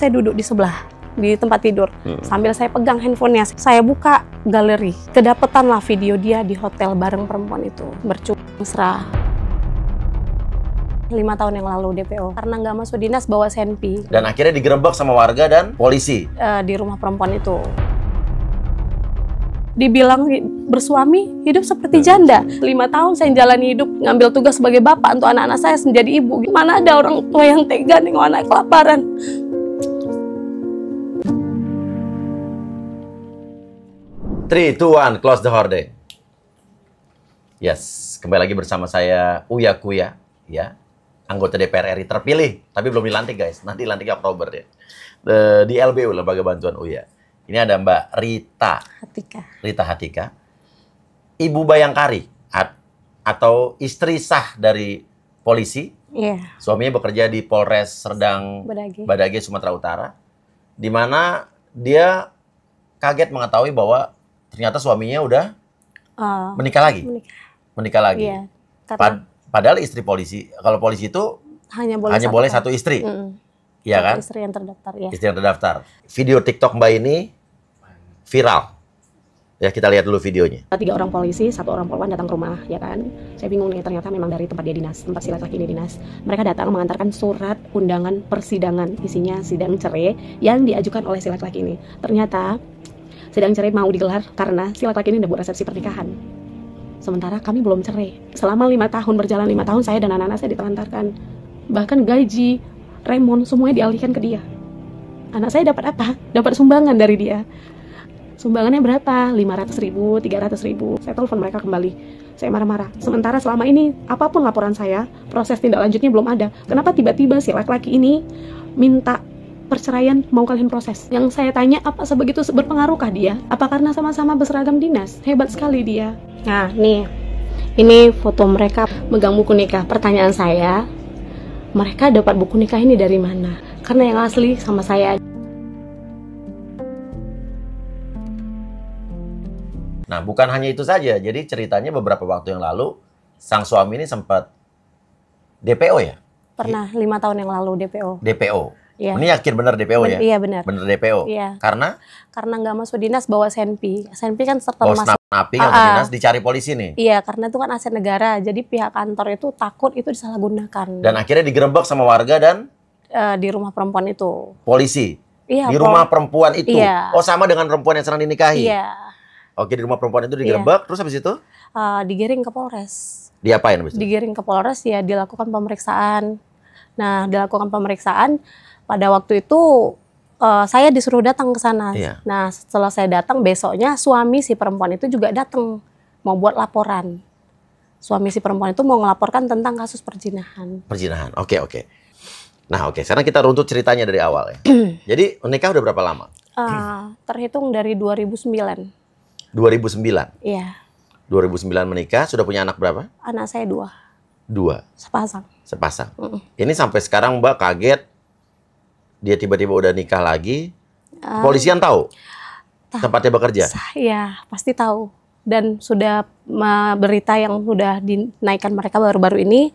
saya duduk di sebelah di tempat tidur hmm. sambil saya pegang handphonenya saya buka galeri kedapetan lah video dia di hotel bareng perempuan itu bercumbu mesra lima tahun yang lalu DPO karena nggak masuk dinas bawa senpi dan akhirnya digerebek sama warga dan polisi uh, di rumah perempuan itu dibilang bersuami hidup seperti hmm. janda. Lima tahun saya jalani hidup ngambil tugas sebagai bapak untuk anak-anak saya menjadi ibu. Mana ada orang tua yang tega nih anak kelaparan. 3, 2, 1, close the horde. Yes, kembali lagi bersama saya Uya Kuya, ya. Anggota DPR RI terpilih, tapi belum dilantik guys. Nanti lantik Oktober ya. The, di LBU, Lembaga Bantuan Uya. Ini ada Mbak Rita. Hatika. Rita Hatika. Ibu Bayangkari at, atau istri sah dari polisi. Iya. Yeah. Suaminya bekerja di Polres Serdang Badage, Badage Sumatera Utara. Dimana dia kaget mengetahui bahwa ternyata suaminya udah uh, menikah lagi. Menikah, menikah lagi. Iya, Pad padahal istri polisi, kalau polisi itu hanya boleh hanya satu, boleh kan? satu istri. Mm Iya kan? Istri yang terdaftar ya. Istri yang terdaftar. Video TikTok Mbak ini viral. Ya kita lihat dulu videonya. Tiga orang polisi, satu orang polwan datang ke rumah, ya kan? Saya bingung nih, ternyata memang dari tempat dia dinas, tempat silat laki ini dinas. Mereka datang mengantarkan surat undangan persidangan, isinya sidang cerai yang diajukan oleh silat laki-laki ini. Ternyata sedang cerai mau digelar karena si laki-laki ini udah buat resepsi pernikahan. Sementara kami belum cerai. Selama lima tahun berjalan lima tahun saya dan anak-anak saya ditelantarkan. Bahkan gaji, remon, semuanya dialihkan ke dia. Anak saya dapat apa? Dapat sumbangan dari dia. Sumbangannya berapa? 500 ribu, 300 ribu. Saya telepon mereka kembali. Saya marah-marah. Sementara selama ini, apapun laporan saya, proses tindak lanjutnya belum ada. Kenapa tiba-tiba si laki-laki ini minta perceraian mau kalian proses yang saya tanya apa sebegitu berpengaruhkah dia apa karena sama-sama berseragam dinas hebat sekali dia nah nih ini foto mereka megang buku nikah pertanyaan saya mereka dapat buku nikah ini dari mana karena yang asli sama saya Nah, bukan hanya itu saja. Jadi ceritanya beberapa waktu yang lalu sang suami ini sempat DPO ya? Pernah lima tahun yang lalu DPO. DPO. Ya. Ini yakin benar DPO ya? Iya benar. Benar DPO. Iya. Karena? Karena nggak masuk dinas bawa senpi, senpi kan serta oh, masuk. Napi nggak masuk ah, ah. dinas dicari polisi nih? Iya karena itu kan aset negara. Jadi pihak kantor itu takut itu disalahgunakan. Dan akhirnya digerebek sama warga dan? Uh, di rumah perempuan itu. Polisi? Iya. Di rumah perempuan itu? Iya. Oh sama dengan perempuan yang sedang dinikahi? Iya. Oke di rumah perempuan itu digerebek. Iya. Terus habis itu? Uh, digiring ke Polres. Diapain habis itu? Digiring ke Polres ya dilakukan pemeriksaan. Nah dilakukan pemeriksaan pada waktu itu uh, saya disuruh datang ke sana. Iya. Nah, setelah saya datang besoknya suami si perempuan itu juga datang mau buat laporan. Suami si perempuan itu mau melaporkan tentang kasus perzinahan. Perzinahan. Oke, okay, oke. Okay. Nah, oke. Okay. Sekarang kita runtut ceritanya dari awal ya. Jadi, menikah udah berapa lama? Uh, terhitung dari 2009. 2009? Iya. 2009 menikah, sudah punya anak berapa? Anak saya dua. Dua? Sepasang. Sepasang. Mm. Ini sampai sekarang Mbak kaget, dia tiba-tiba udah nikah lagi, um, eh, polisian tahu, tahu tempatnya bekerja? Iya, pasti tahu. Dan sudah berita yang sudah dinaikkan mereka baru-baru ini,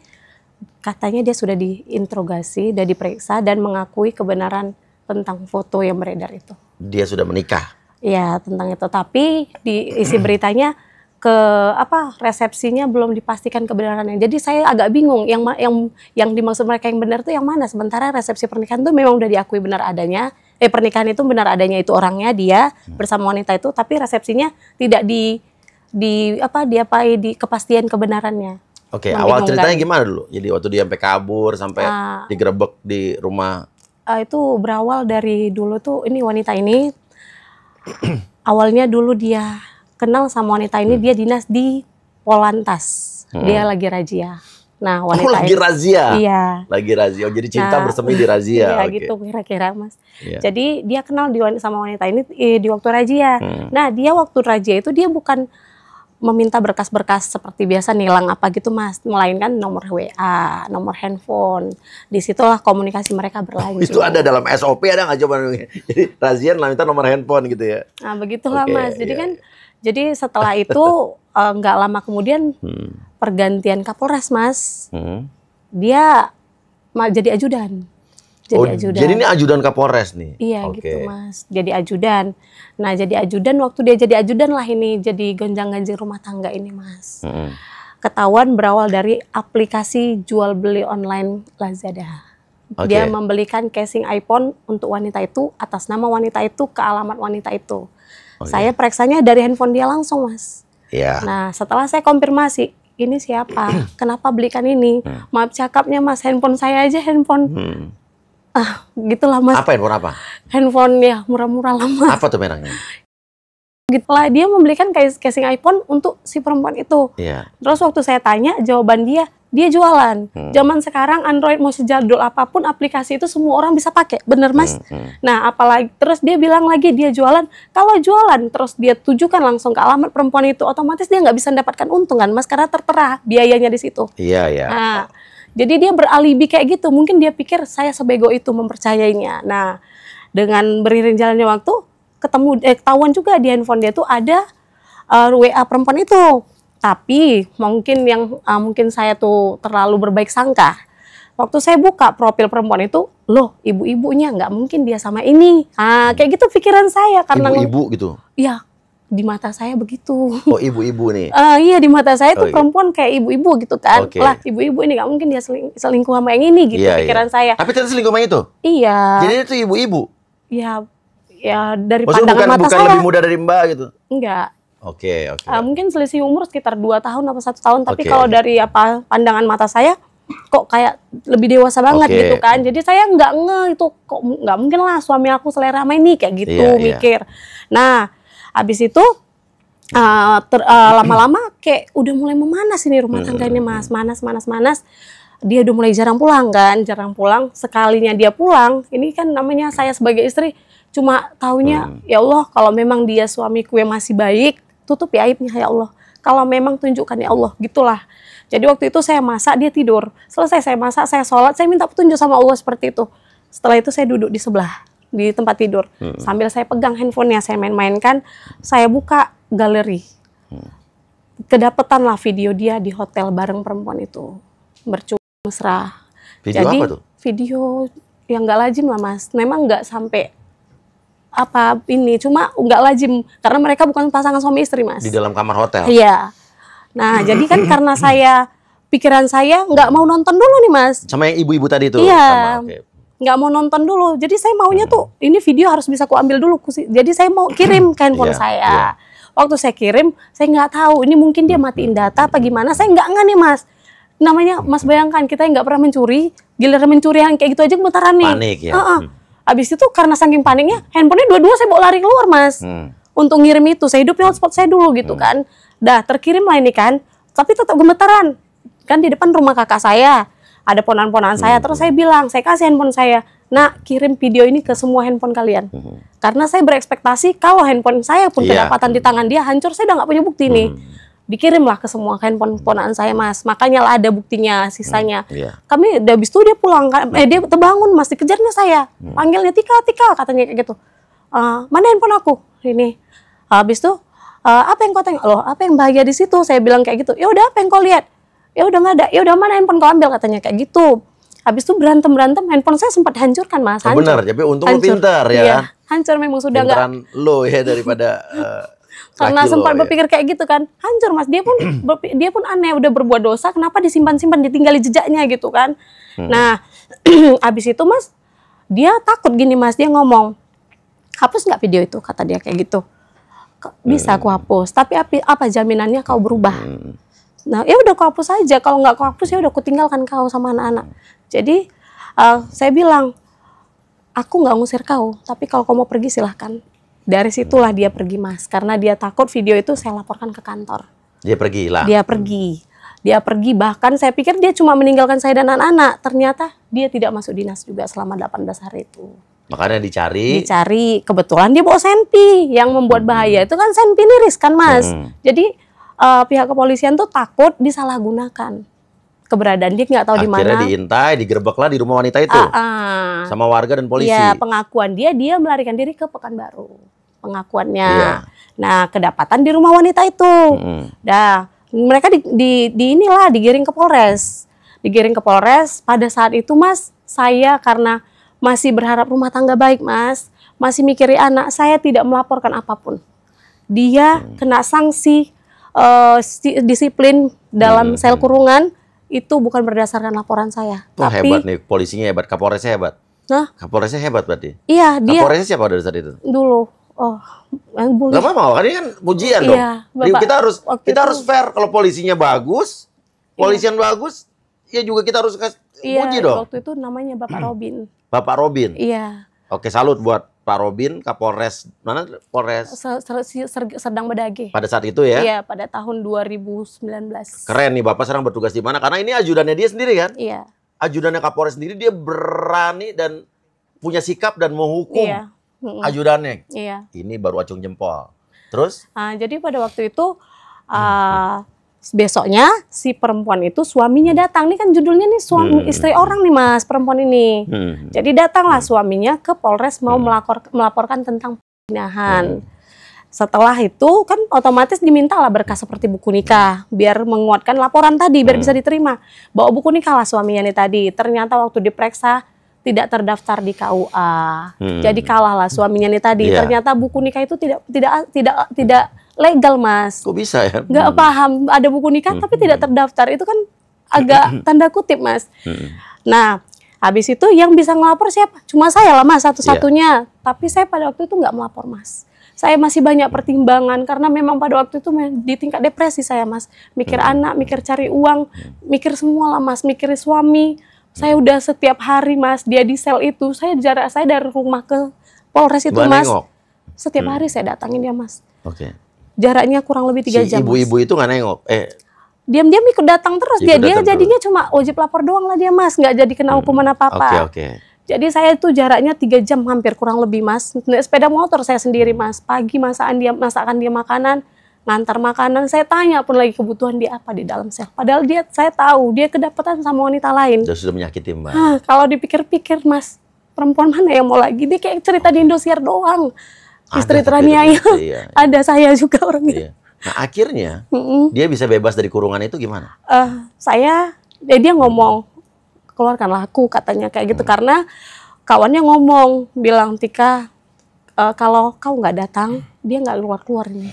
katanya dia sudah diinterogasi, sudah diperiksa dan mengakui kebenaran tentang foto yang beredar itu. Dia sudah menikah? Iya, tentang itu. Tapi di isi beritanya ke apa resepsinya belum dipastikan kebenarannya. Jadi saya agak bingung yang yang yang dimaksud mereka yang benar itu yang mana? Sementara resepsi pernikahan itu memang udah diakui benar adanya. Eh pernikahan itu benar adanya itu orangnya dia nah. bersama wanita itu, tapi resepsinya tidak di di apa diapai di kepastian kebenarannya. Oke, okay, awal ceritanya gimana dulu? Jadi waktu dia sampai kabur, sampai uh, ah. digerebek di rumah. Uh, itu berawal dari dulu tuh ini wanita ini awalnya dulu dia kenal sama wanita ini hmm. dia dinas di Polantas. Hmm. Dia lagi razia. Nah, oh, wanita oh, lagi razia. Iya. Lagi razia. Oh, jadi cinta nah, bersemi di razia. Iya, okay. gitu kira-kira, Mas. Yeah. Jadi dia kenal di sama wanita ini eh, di waktu razia. Hmm. Nah, dia waktu razia itu dia bukan meminta berkas-berkas seperti biasa nilang apa gitu mas melainkan nomor WA nomor handphone disitulah komunikasi mereka berlanjut itu ada dalam SOP ada nggak coba jadi razia minta nomor handphone gitu ya nah begitulah okay, mas jadi yeah. kan iya. Jadi setelah itu eh, nggak uh, lama kemudian hmm. pergantian Kapolres Mas, hmm. dia jadi ajudan. Jadi oh, ajudan. Jadi ini ajudan Kapolres nih. Iya okay. gitu Mas, jadi ajudan. Nah, jadi ajudan waktu dia jadi ajudan lah ini jadi gonjang-ganjing rumah tangga ini Mas. Hmm. Ketahuan berawal dari aplikasi jual beli online Lazada. Okay. Dia membelikan casing iPhone untuk wanita itu atas nama wanita itu ke alamat wanita itu. Oh, saya iya. periksanya dari handphone dia langsung, Mas. Iya. Nah, setelah saya konfirmasi, ini siapa? Kenapa belikan ini? Hmm. Maaf cakapnya, Mas, handphone saya aja handphone. Hmm. Ah, gitulah, Mas. Apa handphone apa? Handphone ya murah-murah lama. Apa tuh merahnya? Gitulah dia membelikan casing iPhone untuk si perempuan itu. Iya. Terus waktu saya tanya, jawaban dia dia jualan. Hmm. Zaman sekarang Android mau sejadul apapun aplikasi itu semua orang bisa pakai, bener mas? Hmm. Hmm. Nah apalagi terus dia bilang lagi dia jualan. Kalau jualan terus dia tujukan langsung ke alamat perempuan itu, otomatis dia nggak bisa mendapatkan untung kan mas? Karena tertera biayanya di situ. Iya iya. Nah, jadi dia beralibi kayak gitu. Mungkin dia pikir saya sebego itu mempercayainya. Nah dengan beriring jalannya waktu ketemu eh, ketahuan juga di handphone dia tuh ada uh, eh, WA perempuan itu. Tapi mungkin yang uh, mungkin saya tuh terlalu berbaik sangka. Waktu saya buka profil perempuan itu, loh ibu-ibunya nggak mungkin dia sama ini. Ah, kayak gitu pikiran saya karena ibu-ibu gitu. Iya, di mata saya begitu. Oh ibu-ibu nih? Uh, iya di mata saya tuh oh, iya. perempuan kayak ibu-ibu gitu kan. Okay. Lah ibu-ibu ini nggak mungkin dia seling selingkuh sama yang ini gitu yeah, iya. pikiran iya. saya. Tapi ternyata selingkuh sama itu? Iya. Jadi itu ibu-ibu? Iya. Ya dari Maksudnya pandangan bukan, mata bukan saya. bukan lebih muda dari mbak gitu? Enggak. Oke, okay, oke. Okay. Uh, eh, mungkin selisih umur sekitar dua tahun atau satu tahun, tapi okay. kalau dari apa pandangan mata saya kok kayak lebih dewasa banget okay. gitu kan. Jadi saya nggak nge itu kok nggak mungkin lah suami aku selera main nih kayak gitu yeah, iya. mikir. Yeah. Nah, habis itu uh, uh, lama-lama kayak udah mulai memanas ini rumah hmm, tangga ini hmm, Mas, hmm. manas manas manas. Dia udah mulai jarang pulang kan, jarang pulang. Sekalinya dia pulang, ini kan namanya saya sebagai istri cuma taunya hmm. ya Allah kalau memang dia suamiku yang masih baik tutupi aibnya ya Allah. Kalau memang tunjukkan ya Allah, gitulah. Jadi waktu itu saya masak, dia tidur. Selesai saya masak, saya sholat, saya minta petunjuk sama Allah seperti itu. Setelah itu saya duduk di sebelah, di tempat tidur. Hmm. Sambil saya pegang handphonenya, saya main-mainkan, saya buka galeri. Hmm. Kedapetanlah video dia di hotel bareng perempuan itu. Bercuma mesra. Video Jadi, apa tuh? Video yang gak lazim lah mas. Memang gak sampai apa ini cuma nggak lazim karena mereka bukan pasangan suami istri mas di dalam kamar hotel iya nah hmm. jadi kan karena saya pikiran saya nggak mau nonton dulu nih mas sama yang ibu-ibu tadi itu iya nggak mau nonton dulu. Jadi saya maunya hmm. tuh ini video harus bisa ku ambil dulu. Jadi saya mau kirim ke handphone yeah, saya. Yeah. Waktu saya kirim, saya nggak tahu ini mungkin dia hmm. matiin data apa gimana. Saya nggak nggak nih mas. Namanya mas bayangkan kita nggak pernah mencuri, giliran mencuri yang kayak gitu aja gemetaran nih. Panik ya. Uh -uh. Hmm. Abis itu karena saking paniknya, handphonenya dua-dua saya bawa lari keluar mas. Hmm. Untuk ngirim itu, saya hidupin hotspot saya dulu gitu hmm. kan. Dah terkirim lah ini kan, tapi tetap gemetaran. Kan di depan rumah kakak saya, ada ponan-ponan saya. Hmm. Terus saya bilang, saya kasih handphone saya. nak kirim video ini ke semua handphone kalian. Hmm. Karena saya berekspektasi kalau handphone saya pun yeah. kedapatan di tangan dia hancur, saya udah nggak punya bukti hmm. nih dikirimlah ke semua handphone ponaan saya mas makanya lah ada buktinya hmm, sisanya hmm, iya. yeah. kami udah habis itu dia pulang kan. eh dia terbangun masih kejarnya saya hmm. panggilnya tika tika katanya kayak gitu e, mana handphone aku ini habis itu e, apa yang kau tengok loh apa yang bahagia di situ saya bilang kayak gitu ya udah apa yang kau lihat ya udah nggak ada ya udah mana handphone kau ambil katanya kayak gitu habis itu berantem berantem handphone saya sempat hancurkan mas oh, hancur. benar tapi untung hancur. pintar ya iya. hancur memang sudah nggak lo ya daripada uh, karena Laki sempat lo, iya. berpikir ya. kayak gitu kan hancur mas dia pun dia pun aneh udah berbuat dosa kenapa disimpan simpan ditinggali jejaknya gitu kan hmm. nah abis itu mas dia takut gini mas dia ngomong hapus nggak video itu kata dia kayak gitu bisa hmm. aku hapus tapi apa, apa jaminannya kau berubah hmm. nah ya udah kau hapus aja kalau nggak kau hapus ya udah aku tinggalkan kau sama anak-anak jadi uh, saya bilang aku nggak ngusir kau tapi kalau kau mau pergi silahkan dari situlah dia pergi mas, karena dia takut video itu saya laporkan ke kantor. Dia pergi lah. Dia pergi. Dia pergi bahkan saya pikir dia cuma meninggalkan saya dan anak-anak. Ternyata dia tidak masuk dinas juga selama 18 hari itu. Makanya dicari. Dicari. Kebetulan dia bawa senpi yang membuat hmm. bahaya. Itu kan senpi niris kan mas. Hmm. Jadi uh, pihak kepolisian tuh takut disalahgunakan keberadaan dia nggak tahu di mana. Akhirnya diintai, digerebeklah di rumah wanita itu. Uh, uh. Sama warga dan polisi. Ya, pengakuan dia dia melarikan diri ke Pekanbaru pengakuannya. Yeah. Nah, kedapatan di rumah wanita itu. Mm. mereka di, di, di inilah digiring ke Polres. Digiring ke Polres pada saat itu Mas, saya karena masih berharap rumah tangga baik, Mas, masih mikirin anak, saya tidak melaporkan apapun. Dia hmm. kena sanksi uh, disiplin dalam hmm. sel kurungan itu bukan berdasarkan laporan saya. Wah, Tapi hebat nih polisinya hebat, Kapolresnya hebat. Nah, Kapolresnya hebat berarti. Iya, dia. Kapolresnya siapa dari saat itu? Dulu Oh, yang boleh. Gak apa-apa, kan ini kan pujian dong. Iya, Bapak, kita harus kita itu... harus fair kalau polisinya bagus, iya. polisian iya. bagus, ya juga kita harus kasih iya, puji dong. Waktu itu namanya Bapak Robin. Bapak Robin. Iya. Oke, salut buat Pak Robin Kapolres mana Polres Serdang Bedage. Pada saat itu ya? Iya, pada tahun 2019. Keren nih Bapak sekarang bertugas di mana? Karena ini ajudannya dia sendiri kan? Iya. Ajudannya Kapolres sendiri dia berani dan punya sikap dan menghukum. Iya mm -mm. ajudannya. Iya. Ini baru acung jempol. Terus? Uh, jadi pada waktu itu uh, besoknya si perempuan itu suaminya datang. Ini kan judulnya nih suami hmm. istri orang nih Mas, perempuan ini. Hmm. Jadi datanglah hmm. suaminya ke Polres mau hmm. melapor melaporkan tentang pernikahan. Hmm. Setelah itu kan otomatis dimintalah berkas seperti buku nikah biar menguatkan laporan tadi biar hmm. bisa diterima. Bawa buku nikah lah suaminya nih tadi. Ternyata waktu diperiksa tidak terdaftar di KUA. Hmm. Jadi lah suaminya nih tadi. Yeah. Ternyata buku nikah itu tidak tidak tidak tidak legal, Mas. Kok bisa ya? Nggak hmm. paham ada buku nikah hmm. tapi tidak terdaftar. Itu kan agak hmm. tanda kutip, Mas. Hmm. Nah, habis itu yang bisa ngelapor siapa? Cuma saya lah, Mas, satu-satunya. Yeah. Tapi saya pada waktu itu nggak melapor, Mas. Saya masih banyak pertimbangan karena memang pada waktu itu di tingkat depresi saya, Mas. Mikir hmm. anak, mikir cari uang, hmm. mikir semua lah, Mas, mikir suami saya hmm. udah setiap hari Mas, dia di sel itu. Saya jarak saya dari rumah ke Polres itu Mbak Mas. Nengok. Setiap hmm. hari saya datangin dia Mas. Oke. Okay. Jaraknya kurang lebih tiga si jam. Ibu-ibu itu nggak nengok. Eh, diam-diam ikut datang terus ikut dia dia jadinya terus. cuma wajib lapor doang lah dia mas nggak jadi kena hmm. hukuman apa apa okay, okay. jadi saya itu jaraknya tiga jam hampir kurang lebih mas sepeda motor saya sendiri mas pagi masakan dia masakan dia makanan ngantar makanan, saya tanya pun lagi kebutuhan dia apa di dalam sel. Padahal dia saya tahu dia kedapatan sama wanita lain. dia sudah menyakiti mbak. Hah, kalau dipikir-pikir mas, perempuan mana yang mau lagi? Dia kayak cerita di Indosiar doang. Ada, Istri teraniaya, iya, iya. ada saya juga orangnya. Iya. Nah akhirnya mm -mm. dia bisa bebas dari kurungan itu gimana? Uh, saya, ya dia ngomong keluarkanlah aku katanya kayak gitu mm. karena kawannya ngomong bilang Tika uh, kalau kau nggak datang dia nggak keluar keluar nih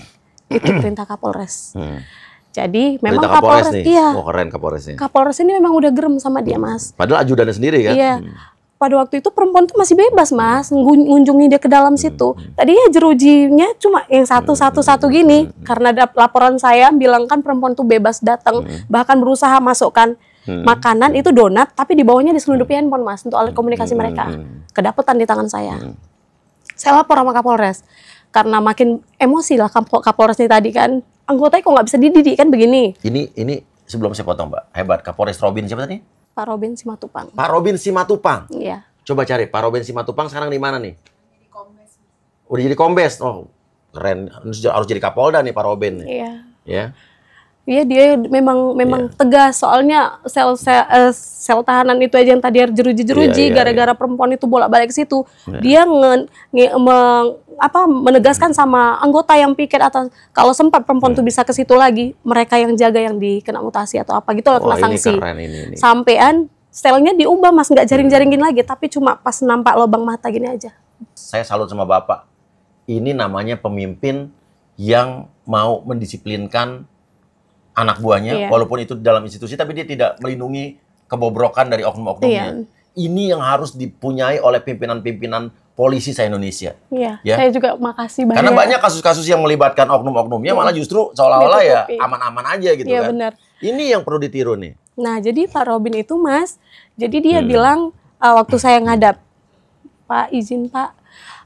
itu perintah Kapolres. Hmm. Jadi memang Kapolres, Kapolres iya. Oh, keren Kapolresnya. Kapolres ini memang udah gerem sama dia, hmm. Mas. Padahal ajudannya sendiri kan. Iya. Hmm. Pada waktu itu perempuan tuh masih bebas, Mas, ngunjungi dia ke dalam hmm. situ. Hmm. Tadi ya jerujinya cuma yang satu-satu-satu hmm. gini hmm. karena ada laporan saya bilang kan perempuan tuh bebas datang, hmm. bahkan berusaha masukkan hmm. makanan itu donat tapi di bawahnya diselundupi handphone, Mas, untuk alat komunikasi hmm. mereka. Kedapetan di tangan saya. Hmm. Saya lapor sama Kapolres karena makin emosi lah Kapol Kapolres ini tadi kan anggota kok nggak bisa dididik kan begini. Ini ini sebelum saya potong Mbak hebat Kapolres Robin siapa tadi? Pak Robin Simatupang. Pak Robin Simatupang. Iya. Coba cari Pak Robin Simatupang sekarang di mana nih? Udah jadi kombes. Oh, keren. Harus jadi Kapolda nih Pak Robin. Iya. Ya. Iya dia memang memang yeah. tegas soalnya sel sel, uh, sel tahanan itu aja yang tadi jeruji-jeruji yeah, iya, gara-gara yeah. perempuan itu bolak-balik situ. Yeah. Dia nge, nge, meng, apa menegaskan yeah. sama anggota yang piket atau kalau sempat perempuan yeah. bisa ke situ lagi, mereka yang jaga yang dikena mutasi atau apa gitu loh oh, kena sanksi. Keren, ini, ini. Sampean selnya diubah Mas, nggak iya. jaring-jaringin lagi tapi cuma pas nampak lubang mata gini aja. Saya salut sama Bapak. Ini namanya pemimpin yang mau mendisiplinkan anak buahnya, yeah. walaupun itu dalam institusi, tapi dia tidak melindungi kebobrokan dari oknum-oknumnya. Yeah. Ini yang harus dipunyai oleh pimpinan-pimpinan polisi saya Indonesia. Iya. Ya. Saya juga makasih banyak. Karena banyak kasus-kasus yang melibatkan oknum-oknumnya ya. malah justru seolah-olah ya aman-aman aja gitu ya, kan. benar. Ini yang perlu ditiru nih. Nah, jadi Pak Robin itu Mas, jadi dia hmm. bilang uh, waktu saya ngadap, "Pak, izin Pak,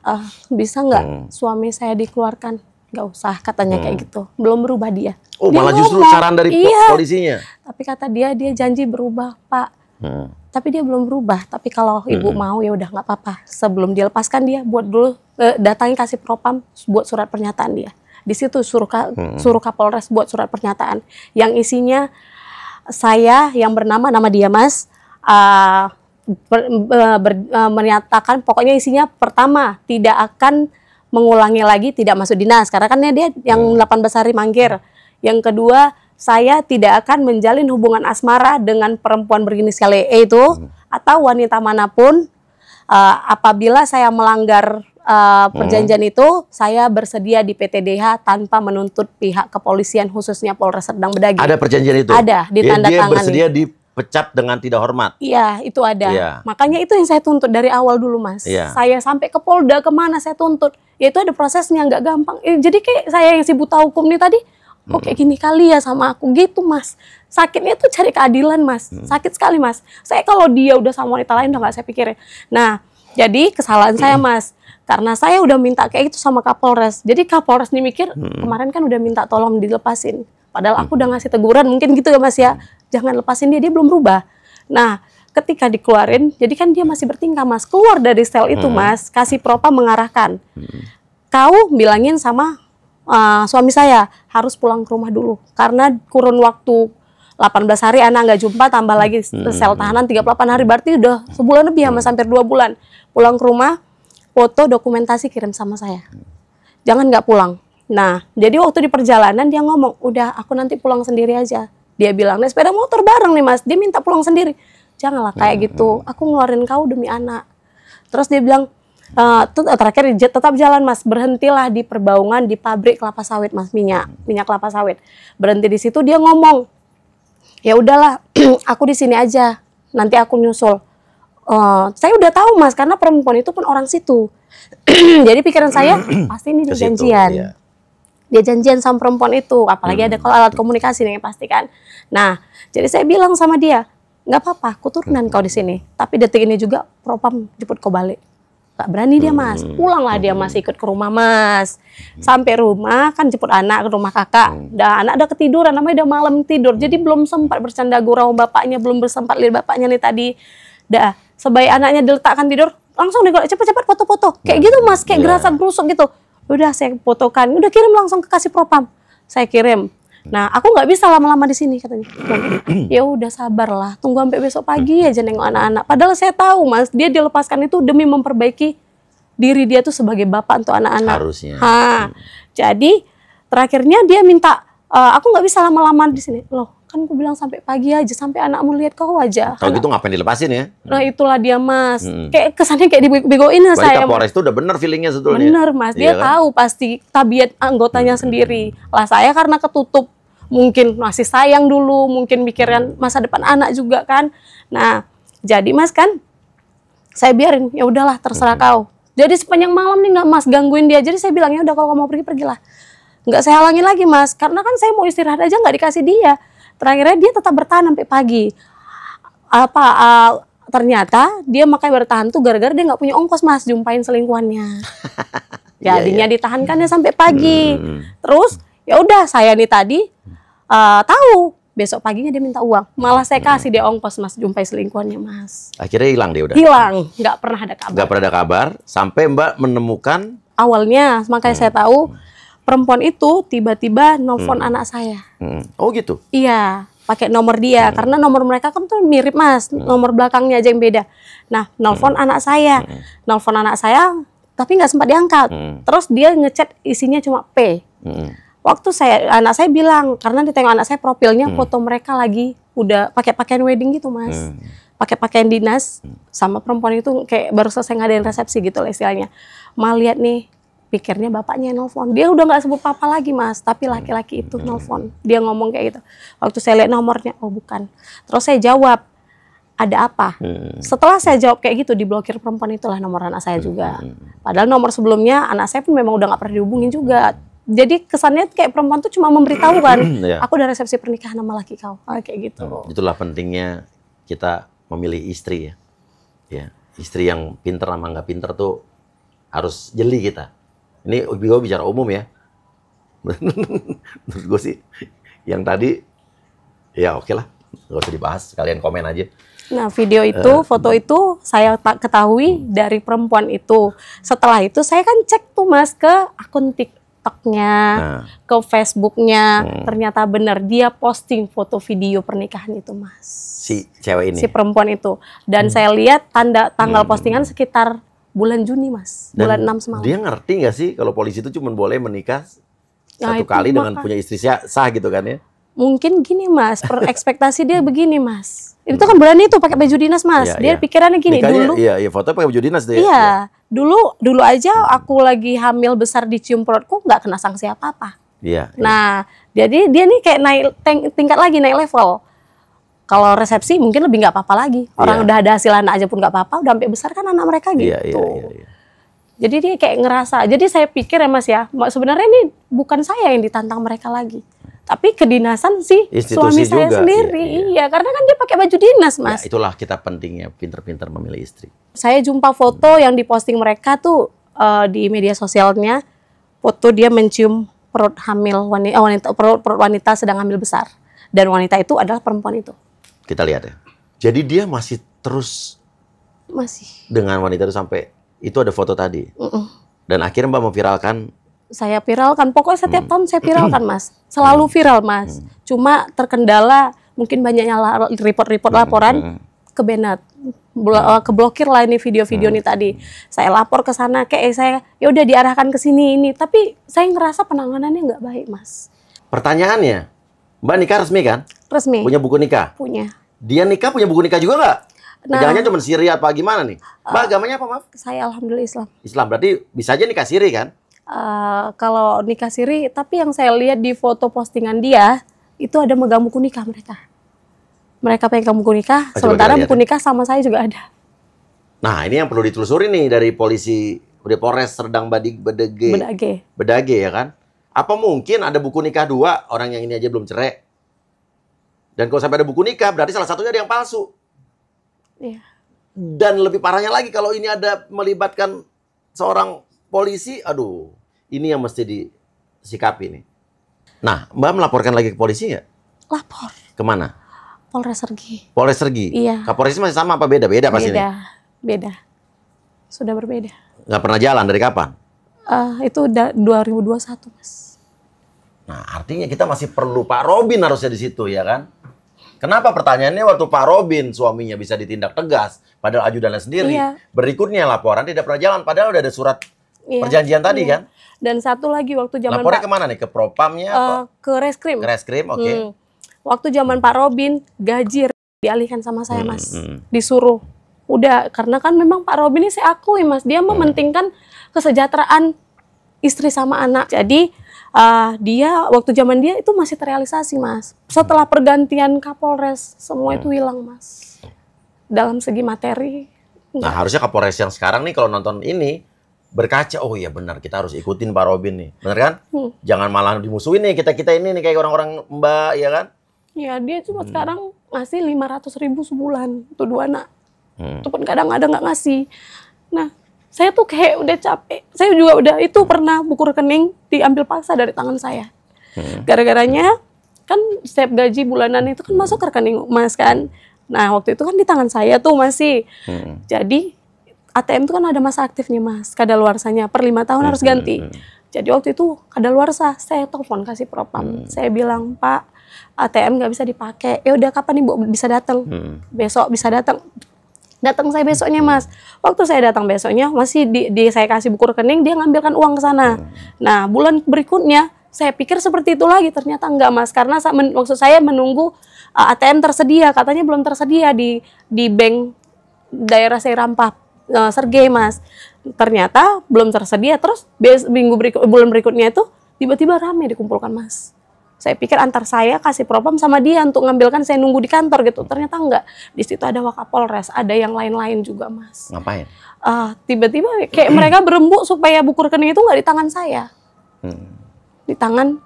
uh, bisa nggak hmm. suami saya dikeluarkan?" gak usah katanya hmm. kayak gitu. Belum berubah dia. Oh dia malah ngomong. justru saran dari iya. polisinya. Tapi kata dia dia janji berubah pak. Hmm. Tapi dia belum berubah. Tapi kalau ibu hmm. mau ya udah nggak apa-apa. Sebelum dilepaskan dia buat dulu eh, datangin kasih propam buat surat pernyataan dia. Di situ suruh ka, hmm. suruh Kapolres buat surat pernyataan yang isinya saya yang bernama nama dia mas. Uh, ber, eh, ber, ber, eh, menyatakan pokoknya isinya pertama tidak akan mengulangi lagi tidak masuk dinas karena kan dia yang 18 hmm. hari mangkir. Yang kedua, saya tidak akan menjalin hubungan asmara dengan perempuan berinisial E itu hmm. atau wanita manapun uh, apabila saya melanggar uh, perjanjian hmm. itu saya bersedia di PTDH tanpa menuntut pihak kepolisian khususnya Polres Serdang Bedagi. Ada perjanjian itu. Ada ditandatangani. tanda dia bersedia di pecat dengan tidak hormat. Iya, itu ada. Ya. Makanya itu yang saya tuntut dari awal dulu, Mas. Ya. Saya sampai ke Polda kemana saya tuntut. Ya itu ada prosesnya, nggak gampang. Eh, jadi kayak saya yang si buta hukum nih tadi, hmm. Oh, oke gini kali ya sama aku gitu, Mas. Sakitnya tuh cari keadilan, Mas. Hmm. Sakit sekali, Mas. Saya kalau dia udah sama wanita lain udah nggak saya pikirin. Nah, jadi kesalahan hmm. saya, Mas. Karena saya udah minta kayak gitu sama Kapolres. Jadi Kapolres nih mikir, hmm. kemarin kan udah minta tolong dilepasin. Padahal aku udah ngasih teguran, mungkin gitu ya Mas ya jangan lepasin dia, dia belum berubah. Nah, ketika dikeluarin, jadi kan dia masih bertingkah mas, keluar dari sel itu hmm. mas, kasih propa mengarahkan. Hmm. Kau bilangin sama uh, suami saya harus pulang ke rumah dulu karena kurun waktu 18 hari anak nggak jumpa tambah hmm. lagi sel tahanan 38 hari berarti udah sebulan lebih ya mas hampir dua bulan pulang ke rumah foto dokumentasi kirim sama saya jangan nggak pulang nah jadi waktu di perjalanan dia ngomong udah aku nanti pulang sendiri aja dia bilang bilangnya sepeda motor bareng nih mas dia minta pulang sendiri janganlah kayak hmm, gitu hmm. aku ngeluarin kau demi anak terus dia bilang e, terakhir tetap jalan mas berhentilah di perbaungan di pabrik kelapa sawit mas minyak hmm. minyak kelapa sawit berhenti di situ dia ngomong ya udahlah aku di sini aja nanti aku nyusul uh, saya udah tahu mas karena perempuan itu pun orang situ jadi pikiran saya pasti ini janjian iya dia janjian sama perempuan itu apalagi hmm. ada kalau alat komunikasi nih pasti kan nah jadi saya bilang sama dia nggak apa-apa aku turunan hmm. kau di sini tapi detik ini juga propam jemput kau balik Gak berani dia hmm. mas pulanglah dia hmm. mas ikut ke rumah mas hmm. sampai rumah kan jemput anak ke rumah kakak Dan anak udah ketiduran namanya udah malam tidur jadi belum sempat bercanda gurau bapaknya belum bersempat lihat bapaknya nih tadi dah sebaik anaknya diletakkan tidur langsung nih cepet-cepet foto-foto kayak nah, gitu mas kayak yeah. gerasa gerusuk gitu udah saya fotokan udah kirim langsung ke kasih propam saya kirim nah aku nggak bisa lama-lama di sini katanya ya udah sabarlah tunggu sampai besok pagi aja nengok anak-anak padahal saya tahu mas dia dilepaskan itu demi memperbaiki diri dia tuh sebagai bapak untuk anak-anak harusnya ha, hmm. jadi terakhirnya dia minta e, aku nggak bisa lama-lama di sini loh kan aku bilang sampai pagi aja sampai anakmu lihat kau aja kalau gitu ngapain dilepasin ya nah hmm. itulah dia mas hmm. kayak kesannya kayak dibegoin lah saya Kapolres itu udah bener feelingnya sebetulnya ya? bener mas iya dia Iyalah. Kan? tahu pasti tabiat anggotanya hmm. sendiri lah saya karena ketutup mungkin masih sayang dulu mungkin mikirin masa depan anak juga kan nah jadi mas kan saya biarin ya udahlah terserah hmm. kau jadi sepanjang malam nih nggak mas gangguin dia. Jadi saya bilangnya udah kalau kamu mau pergi pergilah. Nggak saya halangi lagi mas, karena kan saya mau istirahat aja nggak dikasih dia terakhirnya dia tetap bertahan sampai pagi apa uh, ternyata dia makanya bertahan tuh gara-gara dia nggak punya ongkos mas jumpain selingkuhannya iya, jadinya yeah, yeah. ditahankannya sampai pagi hmm. terus ya udah saya nih tadi uh, tahu besok paginya dia minta uang malah saya hmm. kasih dia ongkos mas jumpai selingkuhannya mas akhirnya hilang dia udah hilang nggak pernah ada kabar nggak pernah ada kabar sampai mbak menemukan awalnya makanya hmm. saya tahu hmm perempuan itu tiba-tiba nelfon hmm. anak saya. Hmm. Oh gitu? Iya, pakai nomor dia. Hmm. Karena nomor mereka kan tuh mirip mas, hmm. nomor belakangnya aja yang beda. Nah, nelfon hmm. anak saya. Hmm. Nelfon anak saya, tapi nggak sempat diangkat. Hmm. Terus dia ngechat isinya cuma P. Hmm. Waktu saya, anak saya bilang, karena ditengok anak saya profilnya hmm. foto mereka lagi udah pakai pakaian wedding gitu mas. Hmm pakai pakaian dinas hmm. sama perempuan itu kayak baru selesai ngadain resepsi gitu lah istilahnya. Ma lihat nih pikirnya bapaknya nelfon. Dia udah nggak sebut papa lagi mas, tapi hmm. laki-laki itu hmm. nelfon. Dia ngomong kayak gitu. Waktu saya lihat nomornya, oh bukan. Terus saya jawab, ada apa? Hmm. Setelah saya jawab kayak gitu, diblokir perempuan itulah nomor anak saya juga. Padahal nomor sebelumnya anak saya pun memang udah nggak pernah dihubungin juga. Jadi kesannya kayak perempuan tuh cuma memberitahukan, yeah. aku udah resepsi pernikahan sama laki kau, ah, kayak gitu. Oh, itulah pentingnya kita memilih istri ya. Ya, istri yang pinter sama nggak pinter tuh harus jeli kita ini gue bicara umum ya. Menurut gue sih, yang tadi, ya oke okay lah. Gak usah dibahas, kalian komen aja. Nah, video itu, uh, foto itu saya tak ketahui uh, dari perempuan itu. Setelah itu saya kan cek tuh Mas ke akun TikToknya, uh, ke Facebooknya. Uh, Ternyata benar dia posting foto video pernikahan itu Mas. Si cewek ini. Si perempuan itu. Dan uh, saya lihat tanda tanggal uh, postingan sekitar bulan Juni mas bulan 6 semalam dia ngerti nggak sih kalau polisi itu cuma boleh menikah nah, satu kali maka. dengan punya istri sah, sah gitu kan ya mungkin gini mas per ekspektasi dia begini mas itu hmm. kan bulan itu pakai baju dinas mas ya, dia ya. pikirannya gini Nikanya, dulu iya iya foto pakai baju dinas dia ya? iya. iya dulu dulu aja aku lagi hamil besar dicium perutku nggak kena sanksi apa apa iya, Nah, nah jadi dia nih kayak naik tingkat lagi naik level kalau resepsi mungkin lebih nggak apa-apa lagi. Orang yeah. udah ada hasil anak aja pun nggak apa-apa, udah sampai besar kan anak mereka iya, gitu. Yeah, yeah, yeah, yeah. Jadi dia kayak ngerasa. Jadi saya pikir ya Mas ya, sebenarnya ini bukan saya yang ditantang mereka lagi. Tapi kedinasan sih Institusi suami saya iya, sendiri. Iya, iya. iya, karena kan dia pakai baju dinas, ya, Mas. Ya, itulah kita pentingnya pinter-pinter memilih istri. Saya jumpa foto hmm. yang diposting mereka tuh uh, di media sosialnya. Foto dia mencium perut hamil wanita, eh, wanita perut, perut wanita sedang hamil besar dan wanita itu adalah perempuan itu. Kita lihat ya. Jadi dia masih terus masih dengan wanita itu sampai itu ada foto tadi. Mm -mm. Dan akhirnya Mbak memviralkan saya viralkan. Pokoknya setiap mm. tahun saya viralkan, Mas. Selalu hmm. viral, Mas. Mm. Cuma terkendala mungkin banyaknya report-report hmm. laporan mm. ke Benat. Hmm. keblokir lah ini video-video ini tadi. Saya lapor ke sana, kayak eh, saya ya udah diarahkan ke sini ini, tapi saya ngerasa penanganannya nggak baik, Mas. Pertanyaannya, Mbak nikah resmi kan? Resmi. Punya buku nikah? Punya. Dia nikah punya buku nikah juga nggak? Nah, Jangan cuma Syria apa gimana nih? Mbak uh, agamanya apa maaf? Saya alhamdulillah Islam. Islam berarti bisa aja nikah Siri kan? Uh, kalau nikah Siri, tapi yang saya lihat di foto postingan dia itu ada megang buku nikah mereka. Mereka pengen buku nikah, oh, sementara buku ya. nikah sama saya juga ada. Nah ini yang perlu ditelusuri nih dari polisi dari Polres Serdang Badig Bedage. Bedage. Bedage ya kan? Apa mungkin ada buku nikah dua, orang yang ini aja belum cerai? Dan kalau sampai ada buku nikah, berarti salah satunya ada yang palsu. Iya. Dan lebih parahnya lagi kalau ini ada melibatkan seorang polisi, aduh, ini yang mesti disikapi nih. Nah, Mbak melaporkan lagi ke polisi nggak? Lapor. Kemana? Polres Sergi. Polres Sergi? Iya. Kapolres masih sama apa beda? Beda pasti Beda, beda. Sudah berbeda. Nggak pernah jalan dari kapan? Uh, itu udah 2021 mas. Nah artinya kita masih perlu Pak Robin harusnya di situ ya kan? Kenapa pertanyaannya waktu Pak Robin suaminya bisa ditindak tegas padahal ajudannya sendiri. Iya. Berikutnya laporan tidak pernah jalan padahal udah ada surat iya, perjanjian iya. tadi kan? Dan satu lagi waktu zaman laporan kemana nih? Ke Propamnya? Uh, atau? Eh, ke Reskrim. Ke Reskrim, oke. Okay. Hmm. Waktu zaman Pak Robin gaji dialihkan sama saya hmm, mas, hmm. disuruh. Udah karena kan memang Pak Robin ini saya akui mas, dia hmm. mementingkan kesejahteraan istri sama anak. Jadi uh, dia waktu zaman dia itu masih terrealisasi mas. Setelah pergantian Kapolres semua hmm. itu hilang mas. Dalam segi materi. Enggak. Nah harusnya Kapolres yang sekarang nih kalau nonton ini berkaca oh iya benar kita harus ikutin Pak Robin nih benar kan hmm. jangan malah dimusuhin nih kita kita ini nih kayak orang-orang Mbak ya kan ya dia cuma hmm. sekarang ngasih lima ratus ribu sebulan tuh dua anak hmm. itu pun kadang ada nggak ngasih nah saya tuh kayak udah capek. Saya juga udah itu pernah buku rekening diambil paksa dari tangan saya. Hmm. Gara-garanya kan setiap gaji bulanan itu kan masuk ke rekening Mas kan. Nah, waktu itu kan di tangan saya tuh masih. Hmm. Jadi ATM itu kan ada masa aktifnya Mas, kadaluarsanya per lima tahun harus hmm, ganti. Jadi waktu itu kadaluarsa saya telepon kasih propam. Saya bilang, "Pak, ATM nggak bisa dipakai. Ya udah kapan nih Bu bisa datang?" Besok bisa datang datang saya besoknya mas waktu saya datang besoknya masih di, di saya kasih buku rekening dia ngambilkan uang ke sana iya. nah bulan berikutnya saya pikir seperti itu lagi ternyata enggak mas karena saya men, maksud saya menunggu uh, ATM tersedia katanya belum tersedia di di bank daerah saya rampah uh, Sergei mas ternyata belum tersedia terus bes, minggu berikut bulan berikutnya itu tiba-tiba rame dikumpulkan mas saya pikir antar saya kasih propam sama dia untuk ngambilkan saya nunggu di kantor gitu ternyata enggak di situ ada wakapolres ada yang lain-lain juga mas ngapain tiba ah, tiba-tiba kayak mereka berembuk supaya buku rekening itu nggak di tangan saya hmm. di tangan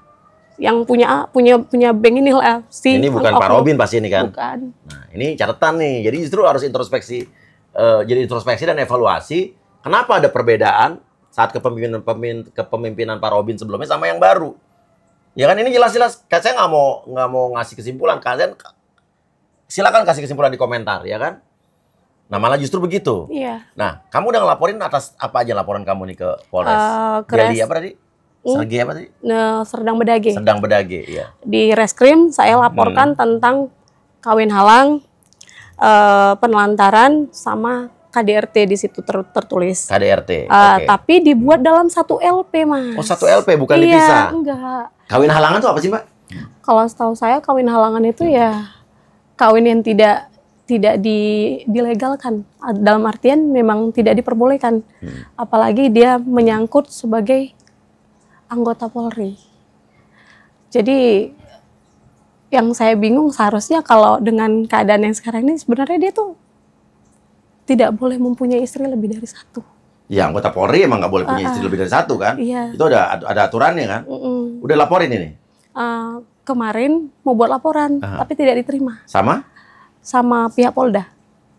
yang punya punya punya bank ini lah si ini bukan Pak Robin pasti ini kan bukan nah ini catatan nih jadi justru harus introspeksi uh, jadi introspeksi dan evaluasi kenapa ada perbedaan saat kepemimpinan kepemimpinan Pak Robin sebelumnya sama yang baru Ya kan ini jelas-jelas kan saya nggak mau nggak mau ngasih kesimpulan kalian silakan kasih kesimpulan di komentar ya kan. Nah malah justru begitu. Iya. Nah kamu udah ngelaporin atas apa aja laporan kamu nih ke Polres? Uh, ke Jadi apa tadi? Sergi apa tadi? Nah, Serdang Bedage. Serdang Bedage, ya. Di Reskrim saya hmm. laporkan hmm. tentang kawin halang, uh, penelantaran sama KDRT di situ ter tertulis. KDRT. Uh, ah, okay. Tapi dibuat dalam satu LP mas. Oh satu LP bukan iya, dipisah. Iya enggak. Kawin halangan tuh apa sih mbak? Kalau setahu saya kawin halangan itu ya kawin yang tidak tidak di, dilegalkan ah, dalam artian memang tidak diperbolehkan hmm. apalagi dia menyangkut sebagai anggota Polri jadi yang saya bingung seharusnya kalau dengan keadaan yang sekarang ini sebenarnya dia tuh tidak boleh mempunyai istri lebih dari satu. Ya anggota Polri emang nggak boleh punya uh, istri ah. lebih dari satu kan? Iya. Itu ada ada aturannya kan? Uh-uh. Udah laporin ini? Uh, kemarin mau buat laporan, uh -huh. tapi tidak diterima. Sama? Sama pihak Polda.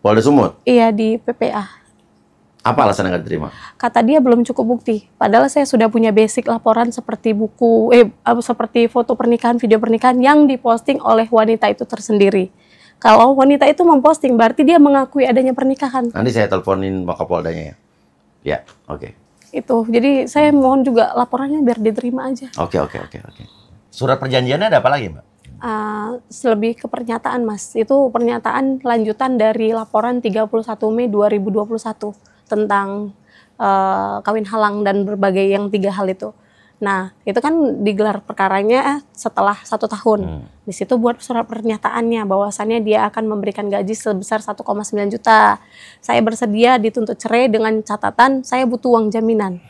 Polda Sumut? Iya di PPA. Apa alasan nggak diterima? Kata dia belum cukup bukti. Padahal saya sudah punya basic laporan seperti buku, eh seperti foto pernikahan, video pernikahan yang diposting oleh wanita itu tersendiri. Kalau wanita itu memposting, berarti dia mengakui adanya pernikahan. Nanti saya teleponin Pak Kapoldanya ya. Ya, oke. Okay. Itu, jadi saya mohon juga laporannya biar diterima aja. Oke, okay, oke, okay, oke, okay, oke. Surat perjanjiannya ada apa lagi, Mbak? Uh, ah, lebih ke pernyataan, Mas. Itu pernyataan lanjutan dari laporan 31 Mei 2021 tentang uh, kawin halang dan berbagai yang tiga hal itu. Nah, itu kan digelar perkaranya eh, setelah satu tahun. Hmm. Di situ buat surat pernyataannya bahwasannya dia akan memberikan gaji sebesar 1,9 juta. Saya bersedia dituntut cerai dengan catatan saya butuh uang jaminan.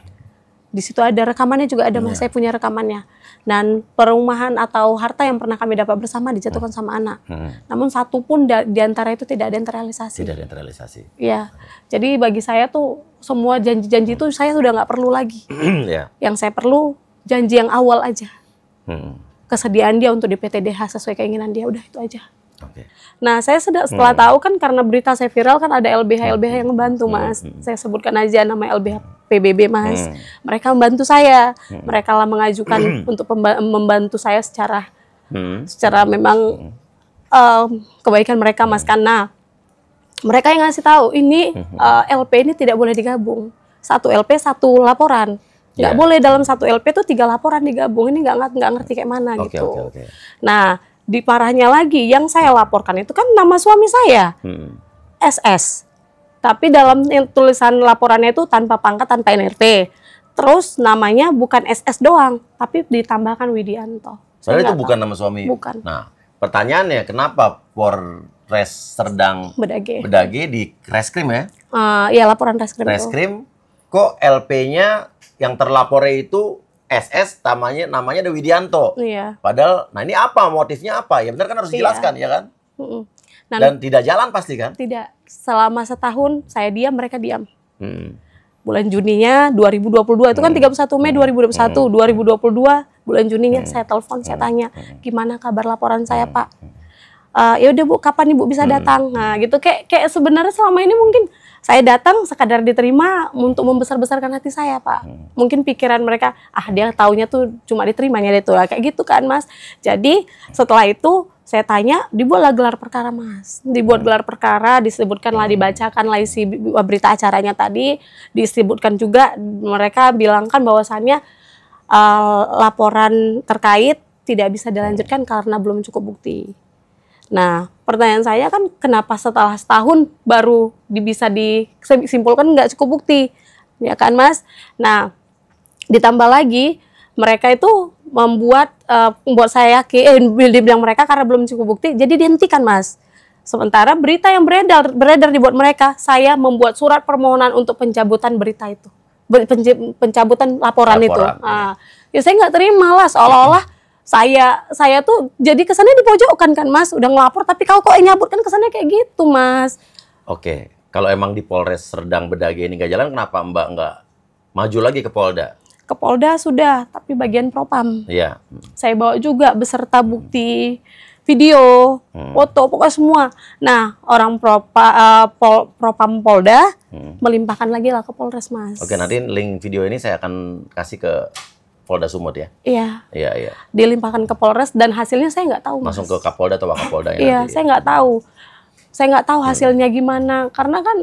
Di situ ada rekamannya juga ada, Mas. Iya. Saya punya rekamannya. Dan perumahan atau harta yang pernah kami dapat bersama dijatuhkan hmm. sama anak. Hmm. Namun satu pun di antara itu tidak ada yang terrealisasi. Tidak ada yang terrealisasi. Iya. Jadi bagi saya tuh semua janji-janji itu saya sudah nggak perlu lagi. yeah. Iya. Yang saya perlu janji yang awal aja. Hmm. Kesediaan dia untuk di PTDH sesuai keinginan dia, udah itu aja. Okay. Nah, saya sudah hmm. setelah hmm. tahu kan karena berita saya viral kan ada LBH LBH hmm. yang membantu hmm. Mas. Hmm. Saya sebutkan aja nama LBH PBB Mas. Hmm. Mereka membantu saya. Hmm. Mereka lah mengajukan hmm. untuk membantu saya secara hmm. secara memang uh, kebaikan mereka Mas karena mereka yang ngasih tahu ini uh, eh, LP ini tidak boleh digabung. Satu LP satu laporan. Nggak yeah. boleh dalam satu LP tuh tiga laporan digabung. Ini nggak nggak ngerti kayak mana okay, gitu. Okay, okay. Nah, di parahnya lagi yang saya laporkan itu kan nama suami saya. Hmm. SS. Tapi dalam tulisan laporannya itu tanpa pangkat, tanpa NRT. Terus namanya bukan SS doang, tapi ditambahkan Widianto. Padahal itu tahu. bukan nama suami. Bukan. Nah, pertanyaannya kenapa Polres Serdang Bedage, Bedage di Reskrim ya? Uh, ya laporan Reskrim. Reskrim kok LP-nya yang terlapor itu SS namanya namanya Dewi Dianto. Iya. Padahal nah ini apa motifnya apa? Ya benar kan harus iya. dijelaskan iya. ya kan? mm Dan tidak jalan pasti kan? Tidak. Selama setahun saya diam, mereka diam. Hmm. Bulan Juninya 2022 itu kan 31 hmm. Mei 2021, hmm. 2022 hmm. bulan Juninya saya telepon saya tanya, "Gimana kabar laporan saya, Pak?" Uh, ya udah Bu, kapan Ibu bisa datang? Nah, gitu kayak kayak sebenarnya selama ini mungkin saya datang sekadar diterima untuk membesar-besarkan hati saya pak hmm. mungkin pikiran mereka ah dia taunya tuh cuma diterimanya itu, lah. kayak gitu kan mas jadi setelah itu saya tanya dibuatlah gelar perkara mas dibuat hmm. gelar perkara disebutkanlah dibacakan hmm. dibacakanlah isi berita acaranya tadi disebutkan juga mereka bilangkan bahwasannya uh, laporan terkait tidak bisa dilanjutkan hmm. karena belum cukup bukti Nah, pertanyaan saya kan kenapa setelah setahun baru bisa disimpulkan nggak cukup bukti, ya kan Mas? Nah, ditambah lagi mereka itu membuat uh, membuat saya yakin, eh, dibilang mereka karena belum cukup bukti, jadi dihentikan Mas. Sementara berita yang beredar beredar dibuat mereka, saya membuat surat permohonan untuk pencabutan berita itu, pencabutan laporan, laporan itu. Nah, iya. ya saya nggak terima lah, seolah-olah saya saya tuh jadi kesannya di dipojokkan kan mas udah ngelapor tapi kau kok nyabut kan kesannya kayak gitu mas oke kalau emang di Polres Serdang Bedage ini nggak jalan kenapa mbak nggak maju lagi ke Polda ke Polda sudah tapi bagian propam iya saya bawa juga beserta hmm. bukti video hmm. foto pokoknya semua nah orang propa, uh, pol, propam Polda hmm. melimpahkan lagi lah ke Polres mas oke nanti link video ini saya akan kasih ke Polda Sumut ya? Iya. Iya, iya. Dilimpahkan ke Polres dan hasilnya saya nggak tahu. Langsung ke Kapolda atau Wakapolda ya? Iya, saya nggak tahu. Saya nggak tahu hmm. hasilnya gimana karena kan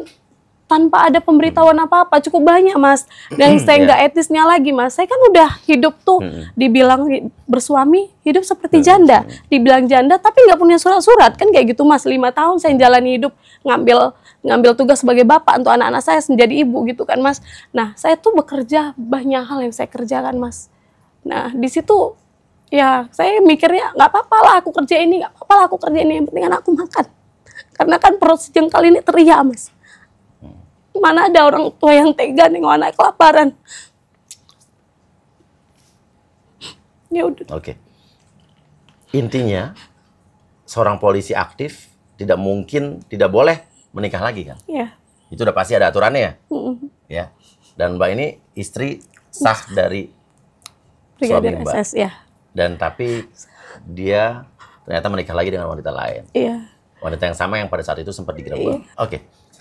tanpa ada pemberitahuan hmm. apa-apa cukup banyak mas dan hmm, saya iya. nggak yeah. etisnya lagi mas saya kan udah hidup tuh dibilang bersuami hidup seperti janda dibilang janda tapi nggak punya surat-surat kan kayak gitu mas lima tahun saya jalani hidup ngambil ngambil tugas sebagai bapak untuk anak-anak saya menjadi ibu gitu kan mas nah saya tuh bekerja banyak hal yang saya kerjakan mas Nah, di situ ya saya mikirnya nggak apa-apa lah aku kerja ini, nggak apa-apa lah aku kerja ini, yang penting kan aku makan. Karena kan perut sejengkal ini teriak, Mas. Hmm. Mana ada orang tua yang tega nih anak kelaparan. Ya udah. Oke. Okay. Intinya seorang polisi aktif tidak mungkin, tidak boleh menikah lagi kan? Iya. Itu udah pasti ada aturannya ya. Mm -hmm. Ya. Dan Mbak ini istri sah dari Brigadir suami Mbak. SS ya. Dan tapi dia ternyata menikah lagi dengan wanita lain. Iya. Wanita yang sama yang pada saat itu sempat digerebek. Iya. Oke.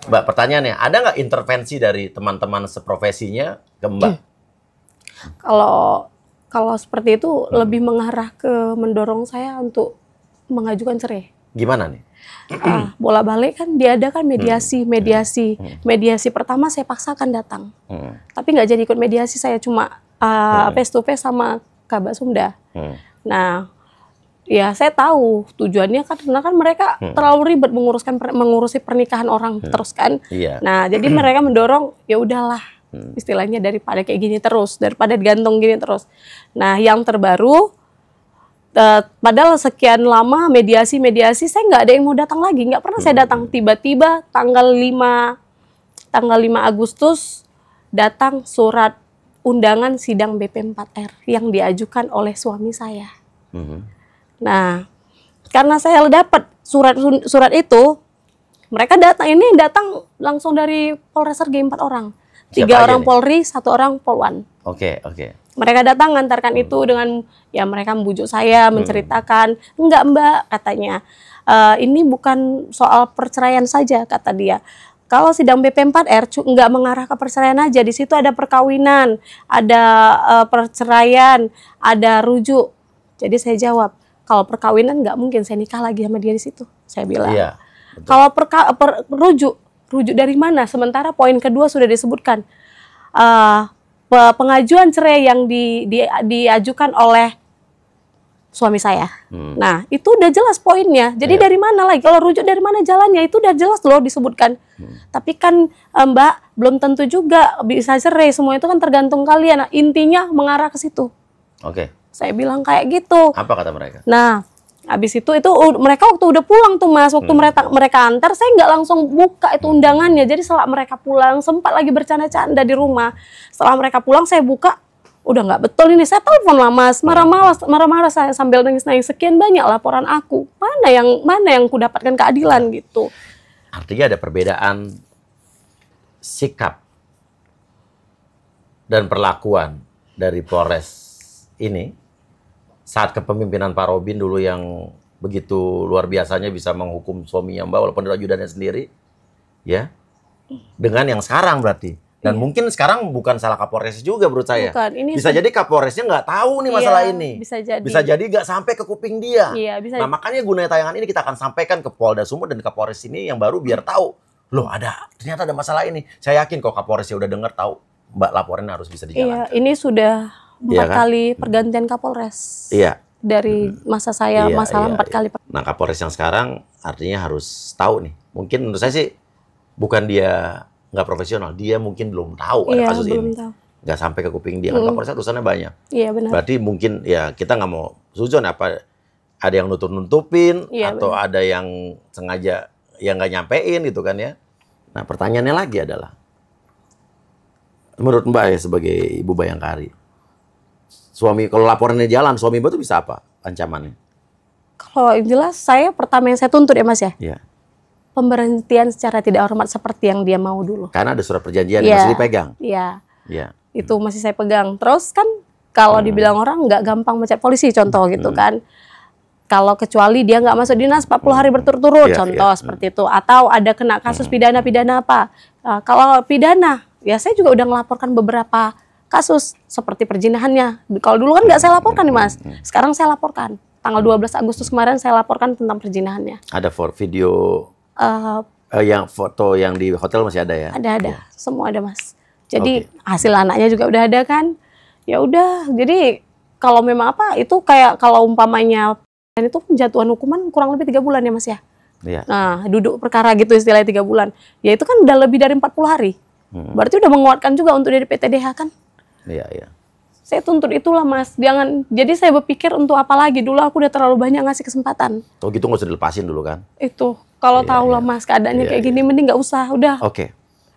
Mbak, pertanyaannya, ada nggak intervensi dari teman-teman seprofesinya ke Mbak? Iya. Kalau kalau seperti itu hmm. lebih mengarah ke mendorong saya untuk mengajukan cerai. Gimana nih? Ah, bola balik kan diadakan mediasi, hmm. mediasi, hmm. mediasi pertama saya paksakan datang, hmm. tapi nggak jadi ikut mediasi saya cuma uh, hmm. face to face sama Kabak Sunda. Hmm. Nah, ya saya tahu tujuannya kan karena kan mereka hmm. terlalu ribet menguruskan mengurusi pernikahan orang hmm. terus kan. Yeah. Nah, jadi mereka mendorong ya udahlah hmm. istilahnya daripada kayak gini terus, daripada gantung gini terus. Nah, yang terbaru Uh, padahal sekian lama mediasi-mediasi saya nggak ada yang mau datang lagi nggak pernah hmm. saya datang tiba-tiba tanggal 5 tanggal 5 Agustus datang surat undangan sidang BP4R yang diajukan oleh suami saya. Mm -hmm. Nah, karena saya dapat surat surat itu, mereka datang ini datang langsung dari Polres Sergei empat orang, tiga orang nih? Polri, satu orang Polwan. Oke okay, oke. Okay. Mereka datang ngantarkan hmm. itu dengan ya mereka membujuk saya hmm. menceritakan enggak mbak katanya e, ini bukan soal perceraian saja kata dia kalau sidang BP4R nggak mengarah ke perceraian aja, di situ ada perkawinan, ada uh, perceraian, ada rujuk. Jadi saya jawab, kalau perkawinan nggak mungkin saya nikah lagi sama dia di situ. Saya bilang. Iya, kalau perka per rujuk, rujuk dari mana? Sementara poin kedua sudah disebutkan. Uh, pengajuan cerai yang di, di, diajukan oleh suami saya. Hmm. Nah, itu udah jelas poinnya. Jadi yeah. dari mana lagi? Kalau rujuk dari mana jalannya? Itu udah jelas loh disebutkan. Hmm. Tapi kan eh, Mbak belum tentu juga bisa cerai. Semua itu kan tergantung kalian. Nah, intinya mengarah ke situ. Oke. Okay. Saya bilang kayak gitu. Apa kata mereka? Nah, Habis itu itu mereka waktu udah pulang tuh mas, waktu hmm. mereka mereka antar saya nggak langsung buka itu undangannya. Jadi setelah mereka pulang sempat lagi bercanda-canda di rumah. Setelah mereka pulang saya buka, udah nggak betul ini saya telepon lah mas hmm. marah-marah marah-marah saya sambil nangis-nangis sekian banyak laporan aku mana yang mana yang ku dapatkan keadilan iya. gitu artinya ada perbedaan sikap dan perlakuan dari Polres ini saat kepemimpinan Pak Robin dulu yang begitu luar biasanya bisa menghukum suaminya Mbak walaupun dari ajudannya sendiri ya hmm. dengan yang sekarang berarti dan iya. mungkin sekarang bukan salah Kapolres juga menurut saya. Bukan, ini bisa jadi Kapolresnya nggak tahu nih iya, masalah ini. Bisa jadi. Bisa jadi nggak sampai ke kuping dia. Iya, bisa. Nah makanya gunanya tayangan ini kita akan sampaikan ke Polda Sumut dan Kapolres ini yang baru biar tahu. Loh ada, ternyata ada masalah ini. Saya yakin kok Kapolresnya udah dengar tahu. Mbak laporan harus bisa iya, dijalankan. Iya, ini sudah iya empat iya kan? kali hmm. pergantian Kapolres. Iya. Dari hmm. masa saya iya, masalah empat iya, kali. Nah Kapolres yang sekarang artinya harus tahu nih. Mungkin menurut saya sih bukan dia nggak profesional. Dia mungkin belum tahu ada yeah, kasus belum ini. Tahu. Nggak sampai ke kuping dia. Mm. Kan urusannya banyak. Iya benar. Berarti mungkin ya kita nggak mau sujon apa ada yang nutup-nutupin yeah, atau benar. ada yang sengaja yang nggak nyampein gitu kan ya. Nah pertanyaannya lagi adalah menurut Mbak ya sebagai ibu bayangkari suami kalau laporannya jalan suami Mbak tuh bisa apa ancamannya? Kalau jelas saya pertama yang saya tuntut ya Mas ya. Iya pemberhentian secara tidak hormat seperti yang dia mau dulu. Karena ada surat perjanjian yeah. yang iya. masih dipegang. Iya. Yeah. Iya. Yeah. Itu hmm. masih saya pegang. Terus kan kalau hmm. dibilang orang nggak gampang mencet polisi contoh hmm. gitu kan. Kalau kecuali dia nggak masuk dinas 40 hari berturut-turut yeah, contoh yeah. seperti itu atau ada kena kasus pidana-pidana apa. Nah, kalau pidana ya saya juga udah melaporkan beberapa kasus seperti perjinahannya. Kalau dulu kan nggak saya laporkan nih Mas. Sekarang saya laporkan. Tanggal 12 Agustus kemarin saya laporkan tentang perjinahannya. Ada for video Uh, uh, yang foto yang di hotel masih ada ya? Ada ada, ya. semua ada mas. Jadi okay. hasil anaknya juga udah ada kan? Ya udah, jadi kalau memang apa itu kayak kalau umpamanya itu penjatuhan hukuman kurang lebih tiga bulan ya mas ya? Iya. Nah duduk perkara gitu istilahnya tiga bulan. Ya itu kan udah lebih dari 40 hari. Hmm. Berarti udah menguatkan juga untuk dari PTDH kan? Iya iya saya tuntut itulah mas jangan jadi saya berpikir untuk apa lagi dulu aku udah terlalu banyak ngasih kesempatan oh gitu nggak usah dilepasin dulu kan itu kalau yeah, tahu lah iya. lah mas keadaannya yeah, kayak iya. gini, mending nggak usah, udah. Oke. Okay.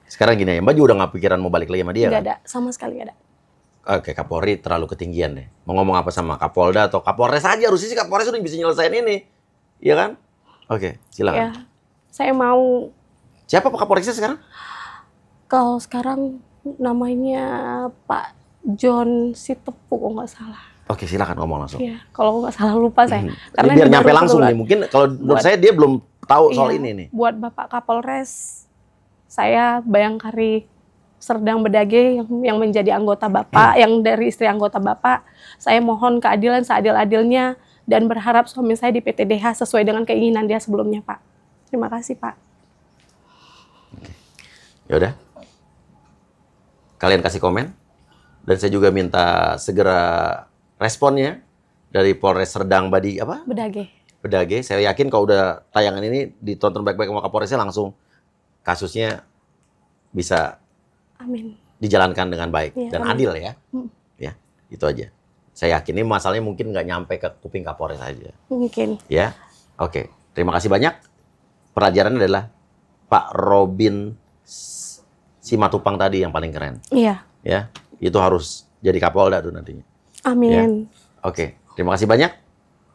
Sekarang gini ya, Mbak juga udah nggak pikiran mau balik lagi sama dia gak kan? ada, sama sekali nggak ada. Oke, Kapolri terlalu ketinggian deh. Mau ngomong apa sama Kapolda atau Kapolres aja, harusnya sih Kapolres udah bisa nyelesain ini. Iya kan? Oke, silakan. yeah. saya mau... Siapa Pak Kapolresnya sekarang? Kalau sekarang namanya Pak John Sitepu, kalau nggak salah. Oke, silakan ngomong langsung. Iya, kalau nggak salah lupa saya. Hmm. Karena biar nyampe langsung nih. Mungkin kalau menurut saya dia belum tahu iya, soal ini nih. Buat Bapak Kapolres, saya Bayangkari Serdang Bedage yang, yang menjadi anggota Bapak, hmm. yang dari istri anggota Bapak, saya mohon keadilan seadil-adilnya dan berharap suami saya di PTDH sesuai dengan keinginan dia sebelumnya, Pak. Terima kasih, Pak. Ya udah. Kalian kasih komen dan saya juga minta segera responnya dari Polres Serdang Badi apa? Bedage. Pedage, Saya yakin kalau udah tayangan ini ditonton baik-baik sama Kapolresnya langsung kasusnya bisa Amin. dijalankan dengan baik ya, dan amin. adil ya. Hmm. Ya, itu aja. Saya yakin ini masalahnya mungkin nggak nyampe ke kuping Kapolres aja. Mungkin. Ya, oke. Terima kasih banyak. Pelajaran adalah Pak Robin Simatupang tadi yang paling keren. Iya. Ya, itu harus jadi Kapolda tuh nantinya. Amin. Ya. Oke, terima kasih banyak.